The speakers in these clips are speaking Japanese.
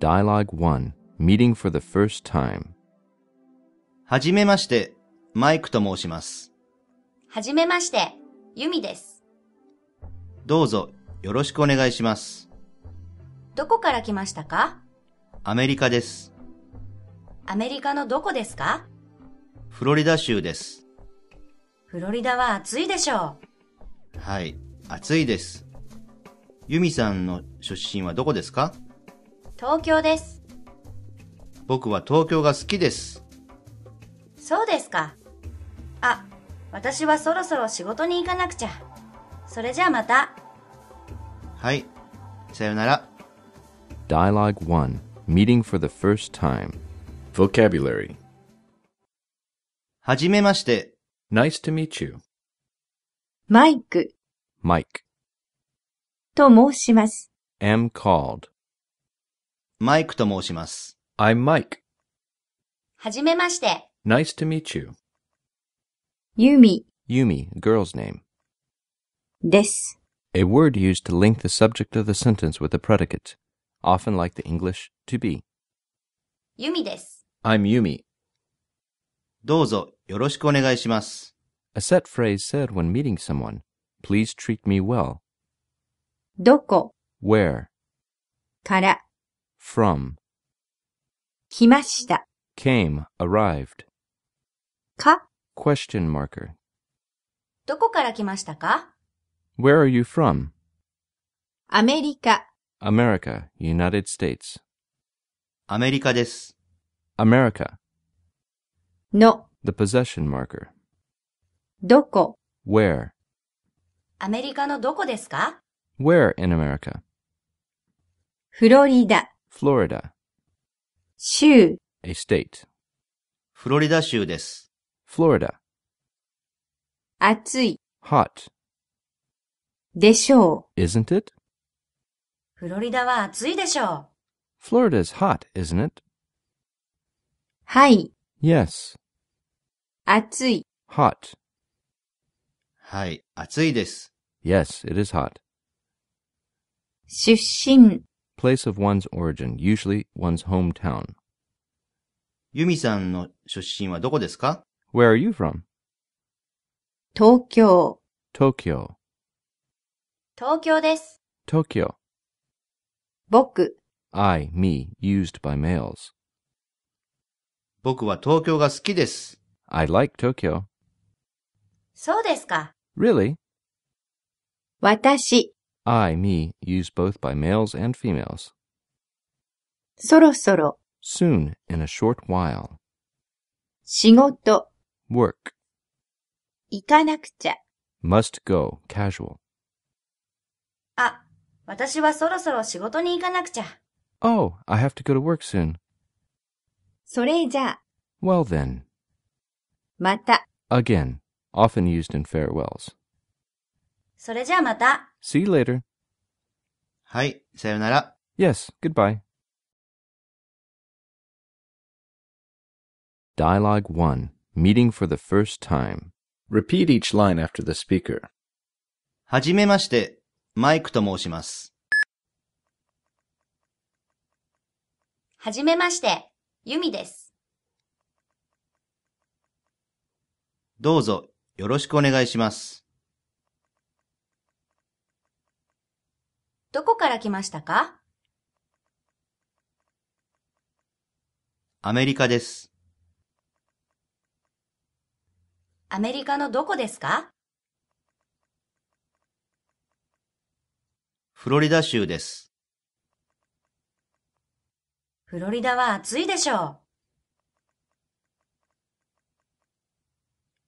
Dialogue 1 Meeting for the first time はじめまして、マイクと申します。はじめまして、ユミです。どうぞ、よろしくお願いします。どこから来ましたかアメリカです。アメリカのどこですかフロリダ州です。フロリダは暑いでしょう。はい、暑いです。ユミさんの出身はどこですか東京です。僕は東京が好きです。そうですか。あ、私はそろそろ仕事に行かなくちゃ。それじゃあまた。はい。さよなら。Dialogue 1 Meeting for the first time Vocabulary はじめまして。Nice to meet you. マイク。マイク。と申します。am called マイクと申します。I'm Mike. はじめまして。Nice to meet you. girl's name. です。A word used to link the subject of the sentence with a predicate, often like the English to be. Yumi です. am Yumi. どうぞよろしくお願いします。A set phrase said when meeting someone, please treat me well. どこ where から from 来ました came arrived か question marker どこから来ましたか where are you from アメリカ America United States アメリカです。America の the possession marker どこ where アメリカのどこですか where in America フロリダ Florida 州 a state フロリダ州です。Florida 暑い hot でしょう isn't it フロリダは暑いでしょう。Florida's hot isn't it はい、yes 暑い。hot はい、暑いです。yes it is hot 出身、place of one's origin, usually one's hometown. yumi ユミさんの出身はどこですか Where are you from? Tokyo. Tokyo. 東京、Tokyo. 東京です。Tokyo. I me, used by males. I like Tokyo. Really. 私、I, me, used both by males and females. そろそろ soon, in a short while. 仕事 work, Must go, casual. あ、私はそろそろ仕事に行かなくちゃ。Oh, ah, I have to go to work soon. Well then, Again, often used in farewells. それじゃあまた。See you later. はい、さよなら。Yes, goodbye. Dialogue 1 Meeting for the first time. Repeat each line after the speaker. はじめまして、マイクと申します。はじめまして、ユミです。どうぞ、よろしくお願いします。どこから来ましたかアメリカです。アメリカのどこですかフロリダ州です。フロリダは暑いでしょう。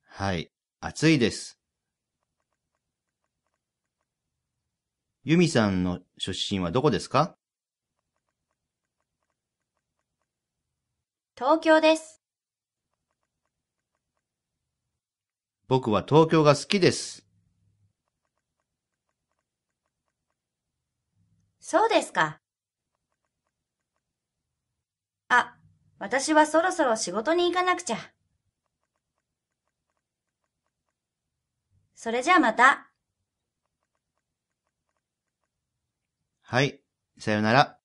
はい、暑いです。ユミさんの出身はどこですか東京です。僕は東京が好きです。そうですか。あ、私はそろそろ仕事に行かなくちゃ。それじゃあまた。はい。さよなら。